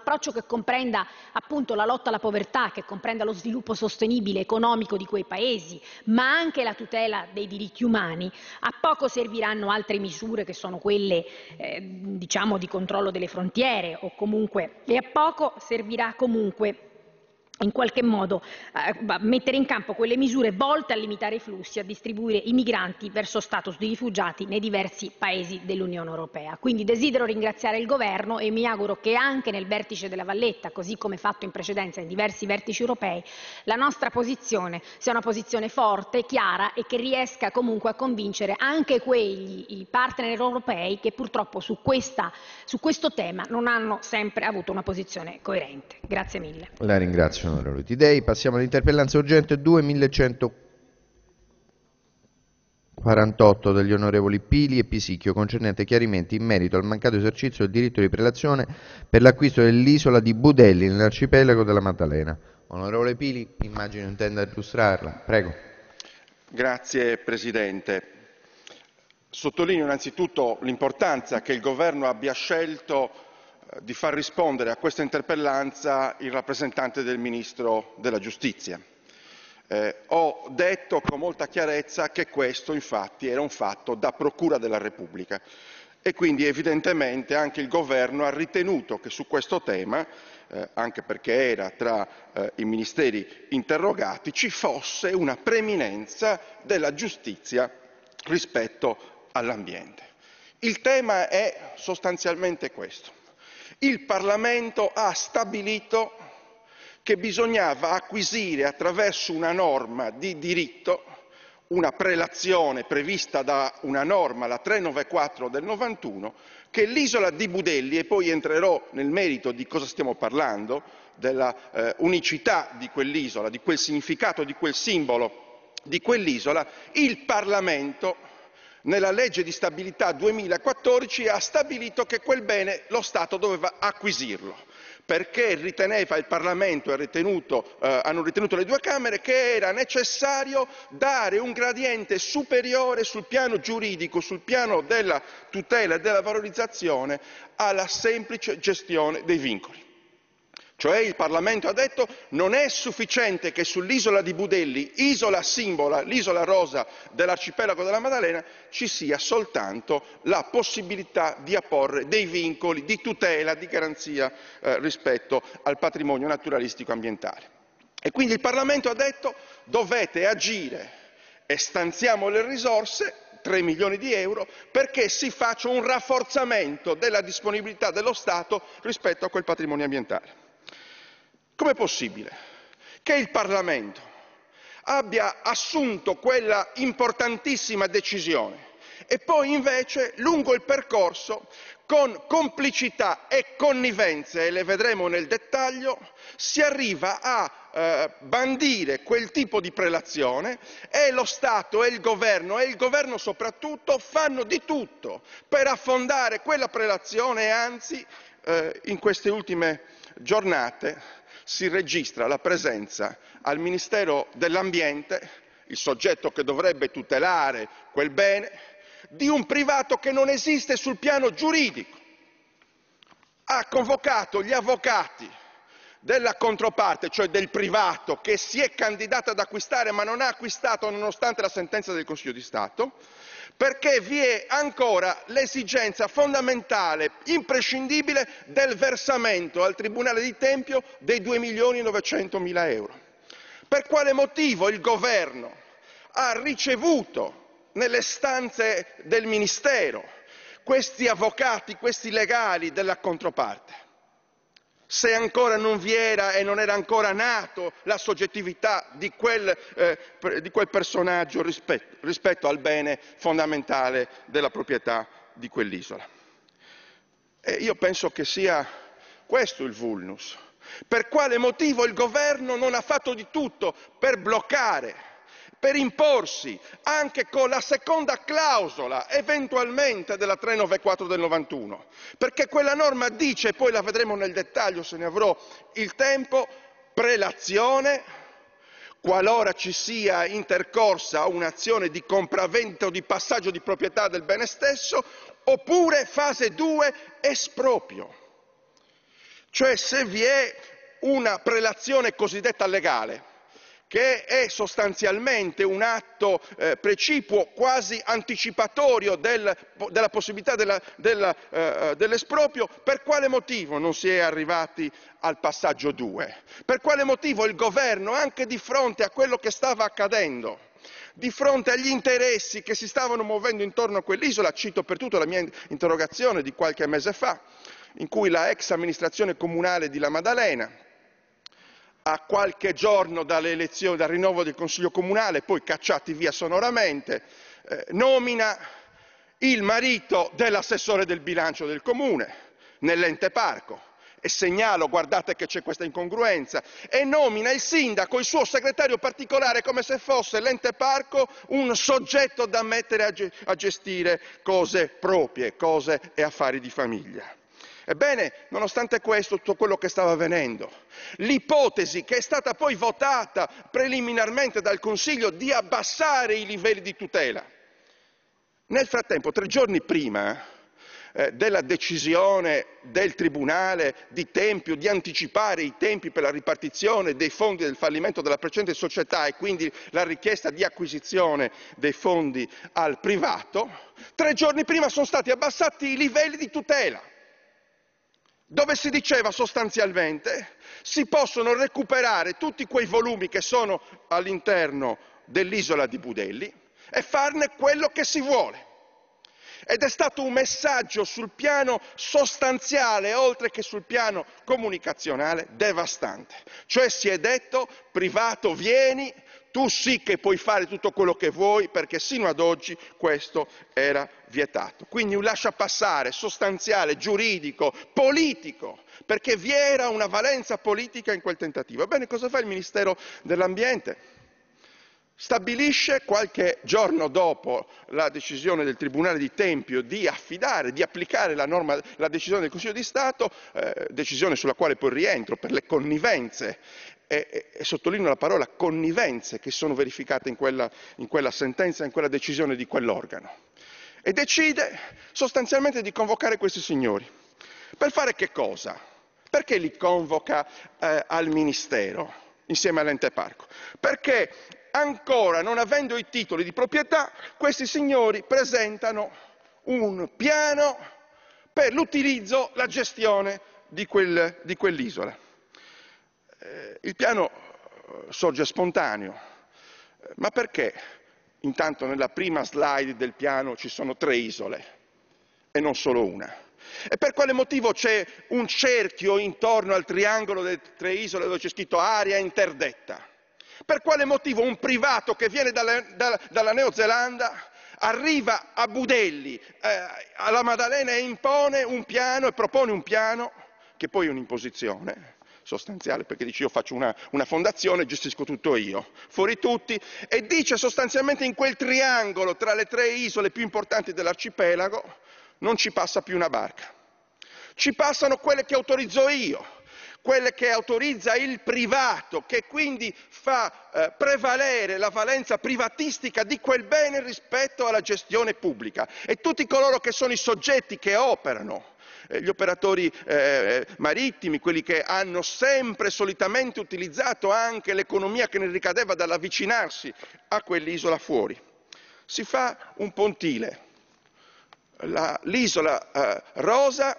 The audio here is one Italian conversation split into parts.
approccio che comprenda appunto la lotta alla povertà, che comprenda lo sviluppo sostenibile economico di quei paesi, ma anche la tutela dei diritti umani, a poco serviranno altre misure che sono quelle eh, diciamo di controllo delle frontiere o comunque e a poco servirà comunque in qualche modo eh, mettere in campo quelle misure volte a limitare i flussi, a distribuire i migranti verso status di rifugiati nei diversi paesi dell'Unione Europea. Quindi desidero ringraziare il Governo e mi auguro che anche nel vertice della Valletta, così come fatto in precedenza in diversi vertici europei, la nostra posizione sia una posizione forte, chiara e che riesca comunque a convincere anche quegli i partner europei che purtroppo su, questa, su questo tema non hanno sempre avuto una posizione coerente. Grazie mille. La ringrazio sono evoluti dei. Passiamo all'interpellanza urgente 2148 degli onorevoli Pili e Pisicchio concernente chiarimenti in merito al mancato esercizio del diritto di prelazione per l'acquisto dell'isola di Budelli nell'arcipelago della Maddalena. Onorevole Pili, immagino intenda illustrarla. Prego. Grazie Presidente. Sottolineo innanzitutto l'importanza che il Governo abbia scelto di far rispondere a questa interpellanza il rappresentante del Ministro della Giustizia. Eh, ho detto con molta chiarezza che questo infatti era un fatto da Procura della Repubblica e quindi evidentemente anche il governo ha ritenuto che su questo tema, eh, anche perché era tra eh, i ministeri interrogati, ci fosse una preminenza della giustizia rispetto all'ambiente. Il tema è sostanzialmente questo il Parlamento ha stabilito che bisognava acquisire attraverso una norma di diritto una prelazione prevista da una norma, la 394 del 91, che l'isola di Budelli, e poi entrerò nel merito di cosa stiamo parlando, della eh, unicità di quell'isola, di quel significato, di quel simbolo di quell'isola, il Parlamento nella legge di stabilità 2014 ha stabilito che quel bene lo Stato doveva acquisirlo, perché riteneva il Parlamento e ritenuto, eh, hanno ritenuto le due Camere che era necessario dare un gradiente superiore sul piano giuridico, sul piano della tutela e della valorizzazione alla semplice gestione dei vincoli. Cioè il Parlamento ha detto non è sufficiente che sull'isola di Budelli, isola simbola, l'isola rosa dell'arcipelago della Maddalena, ci sia soltanto la possibilità di apporre dei vincoli di tutela, di garanzia eh, rispetto al patrimonio naturalistico ambientale. E quindi il Parlamento ha detto dovete agire e stanziamo le risorse 3 milioni di euro perché si faccia un rafforzamento della disponibilità dello Stato rispetto a quel patrimonio ambientale. Com'è possibile che il Parlamento abbia assunto quella importantissima decisione e poi invece, lungo il percorso, con complicità e connivenze, e le vedremo nel dettaglio, si arriva a eh, bandire quel tipo di prelazione e lo Stato e il Governo, e il Governo soprattutto, fanno di tutto per affondare quella prelazione e anzi, eh, in queste ultime giornate, si registra la presenza al Ministero dell'Ambiente, il soggetto che dovrebbe tutelare quel bene, di un privato che non esiste sul piano giuridico. Ha convocato gli avvocati della controparte, cioè del privato che si è candidato ad acquistare ma non ha acquistato nonostante la sentenza del Consiglio di Stato, perché vi è ancora l'esigenza fondamentale, imprescindibile, del versamento al tribunale di Tempio dei 2.900.000 euro. Per quale motivo il Governo ha ricevuto nelle stanze del Ministero questi avvocati, questi legali della controparte? se ancora non vi era e non era ancora nata la soggettività di quel eh, personaggio rispetto al bene fondamentale della proprietà di quell'isola. E io penso che sia questo il vulnus. Per quale motivo il Governo non ha fatto di tutto per bloccare per imporsi anche con la seconda clausola, eventualmente, della legge n. 394 del 91, perché quella norma dice poi la vedremo nel dettaglio, se ne avrò il tempo prelazione qualora ci sia intercorsa un'azione di compravento o di passaggio di proprietà del bene stesso, oppure fase 2, esproprio, cioè se vi è una prelazione cosiddetta legale che è sostanzialmente un atto eh, precipuo, quasi anticipatorio della possibilità eh, eh, dell'esproprio, per quale motivo non si è arrivati al passaggio due? Per quale motivo il Governo, anche di fronte a quello che stava accadendo, di fronte agli interessi che si stavano muovendo intorno a quell'isola, cito per tutto la mia interrogazione di qualche mese fa, in cui la ex amministrazione comunale di La Maddalena a qualche giorno dalle elezioni, dal rinnovo del Consiglio comunale, poi cacciati via sonoramente, eh, nomina il marito dell'assessore del bilancio del comune nell'ente parco e segnalo, guardate che c'è questa incongruenza, e nomina il sindaco, il suo segretario particolare, come se fosse l'ente parco un soggetto da mettere a gestire cose proprie, cose e affari di famiglia. Ebbene, nonostante questo, tutto quello che stava avvenendo, l'ipotesi che è stata poi votata preliminarmente dal Consiglio di abbassare i livelli di tutela. Nel frattempo, tre giorni prima eh, della decisione del Tribunale di, tempi, di anticipare i tempi per la ripartizione dei fondi del fallimento della precedente società e quindi la richiesta di acquisizione dei fondi al privato, tre giorni prima sono stati abbassati i livelli di tutela dove si diceva sostanzialmente che si possono recuperare tutti quei volumi che sono all'interno dell'isola di Budelli e farne quello che si vuole. Ed è stato un messaggio sul piano sostanziale, oltre che sul piano comunicazionale, devastante. Cioè si è detto, privato vieni, tu sì che puoi fare tutto quello che vuoi perché sino ad oggi questo era vietato. Quindi un lasciapassare sostanziale, giuridico, politico, perché vi era una valenza politica in quel tentativo. Ebbene, cosa fa il Ministero dell'Ambiente? stabilisce qualche giorno dopo la decisione del Tribunale di Tempio di affidare, di applicare la, norma, la decisione del Consiglio di Stato, eh, decisione sulla quale poi rientro per le connivenze, e, e, e, sottolineo la parola connivenze che sono verificate in quella, in quella sentenza, in quella decisione di quell'organo, e decide sostanzialmente di convocare questi signori. Per fare che cosa? Perché li convoca eh, al Ministero? insieme all'ente parco, perché ancora non avendo i titoli di proprietà, questi signori presentano un piano per l'utilizzo la gestione di, quel, di quell'isola. Eh, il piano eh, sorge spontaneo, eh, ma perché intanto nella prima slide del piano ci sono tre isole e non solo una? E per quale motivo c'è un cerchio intorno al triangolo delle tre isole dove c'è scritto aria interdetta? Per quale motivo un privato che viene dalla, dalla, dalla New Zelanda arriva a Budelli, eh, alla Maddalena e impone un piano e propone un piano che poi è un'imposizione sostanziale perché dice io faccio una, una fondazione e gestisco tutto io, fuori tutti, e dice sostanzialmente in quel triangolo tra le tre isole più importanti dell'arcipelago non ci passa più una barca, ci passano quelle che autorizzo io quelle che autorizza il privato, che quindi fa eh, prevalere la valenza privatistica di quel bene rispetto alla gestione pubblica. E tutti coloro che sono i soggetti che operano, eh, gli operatori eh, eh, marittimi, quelli che hanno sempre solitamente utilizzato anche l'economia che ne ricadeva dall'avvicinarsi a quell'isola fuori. Si fa un pontile, La, l'isola eh, rosa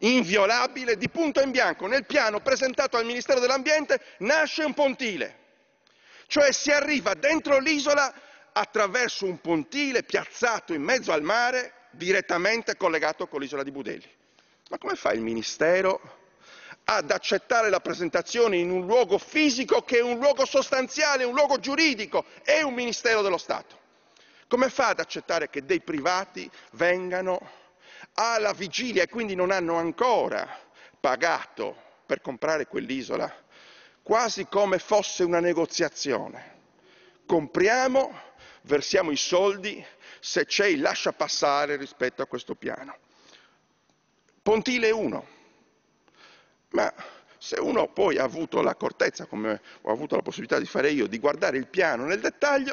inviolabile, di punto in bianco, nel piano presentato al Ministero dell'Ambiente nasce un pontile. Cioè si arriva dentro l'isola attraverso un pontile piazzato in mezzo al mare, direttamente collegato con l'isola di Budelli. Ma come fa il Ministero ad accettare la presentazione in un luogo fisico che è un luogo sostanziale, un luogo giuridico, è un Ministero dello Stato? Come fa ad accettare che dei privati vengano alla vigilia e quindi non hanno ancora pagato per comprare quell'isola, quasi come fosse una negoziazione. Compriamo, versiamo i soldi se c'è il lascia passare rispetto a questo piano. Pontile 1. Ma se uno poi ha avuto l'accortezza, come ho avuto la possibilità di fare io, di guardare il piano nel dettaglio,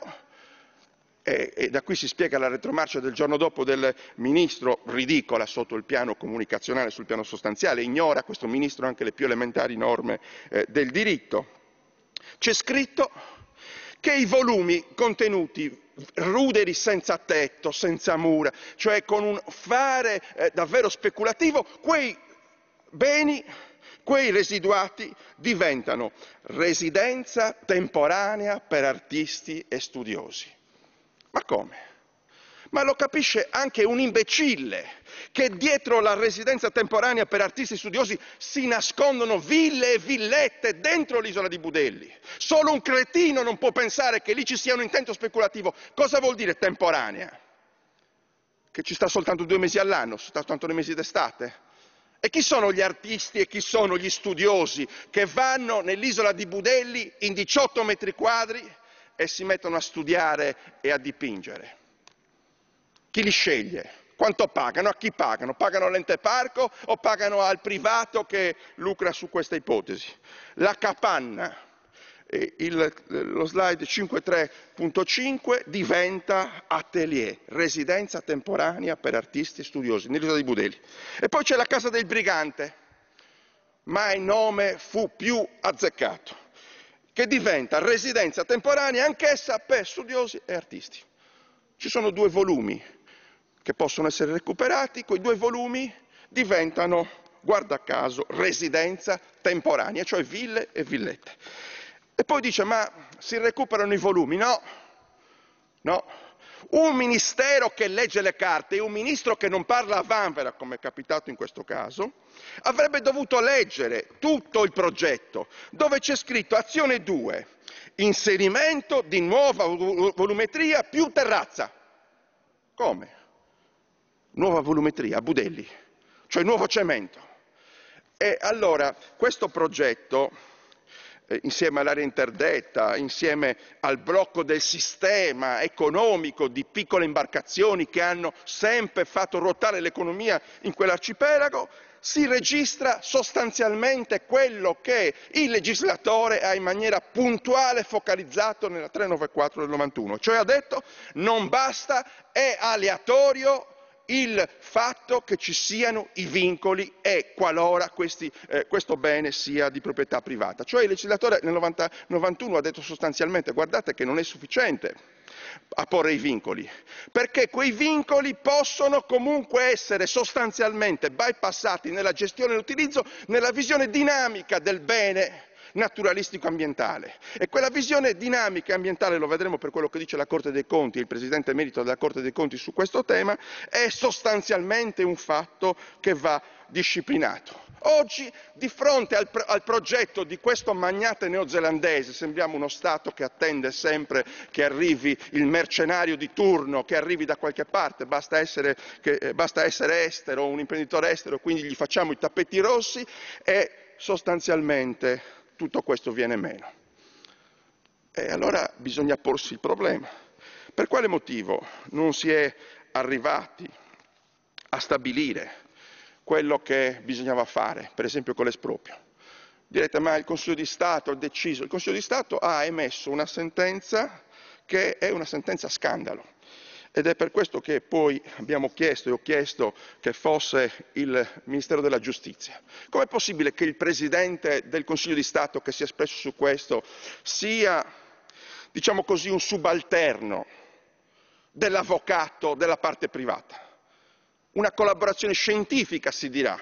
e, da qui si spiega la retromarcia del giorno dopo del ministro, ridicola sotto il piano comunicazionale, sul piano sostanziale, ignora questo ministro anche le più elementari norme eh, del diritto. C'è scritto che i volumi contenuti ruderi senza tetto, senza mura, cioè con un fare eh, davvero speculativo, quei beni, quei residuati diventano residenza temporanea per artisti e studiosi. Ma come? Ma lo capisce anche un imbecille che dietro la residenza temporanea per artisti studiosi si nascondono ville e villette dentro l'isola di Budelli. Solo un cretino non può pensare che lì ci sia un intento speculativo. Cosa vuol dire temporanea? Che ci sta soltanto due mesi all'anno, soltanto nei mesi d'estate? E chi sono gli artisti e chi sono gli studiosi che vanno nell'isola di Budelli in 18 metri quadri e si mettono a studiare e a dipingere. Chi li sceglie? Quanto pagano? A chi pagano? Pagano all'ente parco o pagano al privato che lucra su questa ipotesi? La capanna, il, lo slide 5.3.5 diventa atelier, residenza temporanea per artisti e studiosi, nell'isola di Budeli. E poi c'è la casa del brigante, mai nome fu più azzeccato che diventa residenza temporanea anch'essa per studiosi e artisti. Ci sono due volumi che possono essere recuperati, quei due volumi diventano, guarda caso, residenza temporanea, cioè ville e villette. E poi dice, ma si recuperano i volumi? No, no, un Ministero che legge le carte e un Ministro che non parla a vanvera, come è capitato in questo caso, avrebbe dovuto leggere tutto il progetto, dove c'è scritto azione 2, inserimento di nuova volumetria più terrazza. Come? Nuova volumetria, Budelli, cioè nuovo cemento. E allora, questo progetto eh, insieme all'area interdetta, insieme al blocco del sistema economico di piccole imbarcazioni che hanno sempre fatto ruotare l'economia in quell'arcipelago, si registra sostanzialmente quello che il legislatore ha in maniera puntuale focalizzato nella 394 del 91, cioè ha detto non basta, è aleatorio il fatto che ci siano i vincoli e qualora questi, eh, questo bene sia di proprietà privata. Cioè il legislatore nel 90, 91 ha detto sostanzialmente guardate che non è sufficiente a porre i vincoli, perché quei vincoli possono comunque essere sostanzialmente bypassati nella gestione e nell'utilizzo, nella visione dinamica del bene naturalistico-ambientale. E quella visione dinamica e ambientale, lo vedremo per quello che dice la Corte dei Conti, il Presidente Merito della Corte dei Conti su questo tema, è sostanzialmente un fatto che va disciplinato. Oggi, di fronte al, pro- al, progetto di questo magnate neozelandese, sembriamo uno Stato che attende sempre che arrivi il mercenario di turno, che arrivi da qualche parte, basta essere, che, eh, basta essere estero, un imprenditore estero, quindi gli facciamo i tappeti rossi, è sostanzialmente tutto questo viene meno. E allora bisogna porsi il problema. Per quale motivo non si è arrivati a stabilire quello che bisognava fare, per esempio con l'esproprio? Direte, ma il Consiglio di Stato ha deciso. Il Consiglio di Stato ha emesso una sentenza che è una sentenza scandalo ed è per questo che poi abbiamo chiesto e ho chiesto che fosse il Ministero della Giustizia. Com'è possibile che il Presidente del Consiglio di Stato che si è espresso su questo sia, diciamo così, un subalterno dell'avvocato della parte privata? Una collaborazione scientifica si dirà.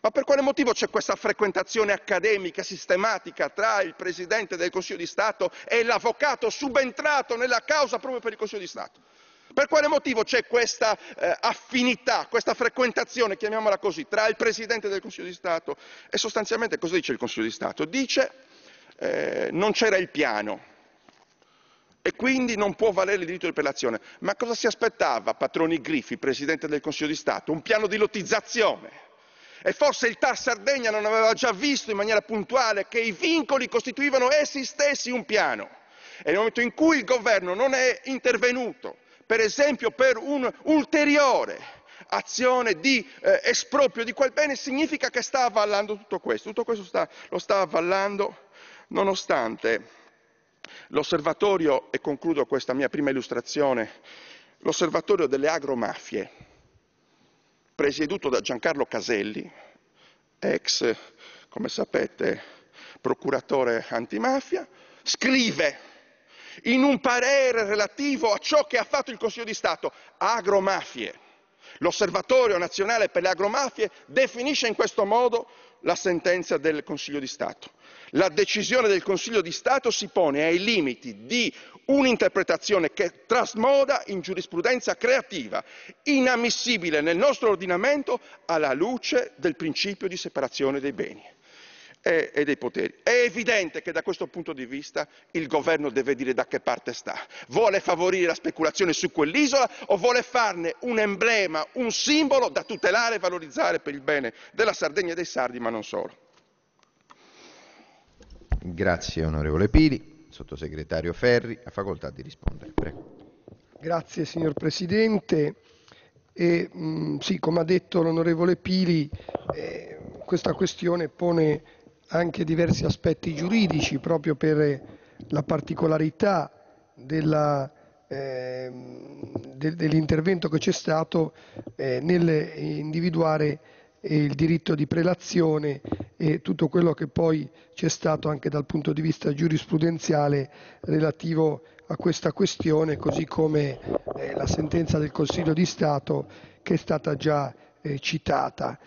Ma per quale motivo c'è questa frequentazione accademica sistematica tra il Presidente del Consiglio di Stato e l'avvocato subentrato nella causa proprio per il Consiglio di Stato? Per quale motivo c'è questa eh, affinità, questa frequentazione, chiamiamola così, tra il Presidente del Consiglio di Stato e sostanzialmente cosa dice il Consiglio di Stato? Dice eh, non c'era il piano e quindi non può valere il diritto di appellazione. Ma cosa si aspettava Patroni Griffi, Presidente del Consiglio di Stato? Un piano di lottizzazione. E forse il TAR Sardegna non aveva già visto in maniera puntuale che i vincoli costituivano essi stessi un piano. E nel momento in cui il governo non è intervenuto per esempio per un'ulteriore azione di eh, esproprio di quel bene, significa che sta avvallando tutto questo. Tutto questo sta, lo sta avvallando nonostante l'osservatorio, e concludo questa mia prima illustrazione, l'osservatorio delle agromafie, presieduto da Giancarlo Caselli, ex, come sapete, procuratore antimafia, scrive in un parere relativo a ciò che ha fatto il Consiglio di Stato, agromafie. L'Osservatorio nazionale per le agromafie definisce in questo modo la sentenza del Consiglio di Stato. La decisione del Consiglio di Stato si pone ai limiti di un'interpretazione che trasmoda in giurisprudenza creativa, inammissibile nel nostro ordinamento alla luce del principio di separazione dei beni e, e dei poteri. È evidente che da questo punto di vista il governo deve dire da che parte sta. Vuole favorire la speculazione su quell'isola o vuole farne un emblema, un simbolo da tutelare e valorizzare per il bene della Sardegna e dei Sardi, ma non solo. Grazie onorevole Pili. Sottosegretario Ferri, ha facoltà di rispondere. Prego. Grazie signor Presidente. E, mh, sì, come ha detto l'onorevole Pili, eh, questa questione pone anche diversi aspetti giuridici, proprio per eh, la particolarità ehm, dell'intervento che c'è stato eh, nell'individuare eh, il diritto di prelazione e tutto quello che poi c'è stato anche dal punto di vista giurisprudenziale relativo a questa questione, così come la sentenza del Consiglio di Stato che è stata già citata.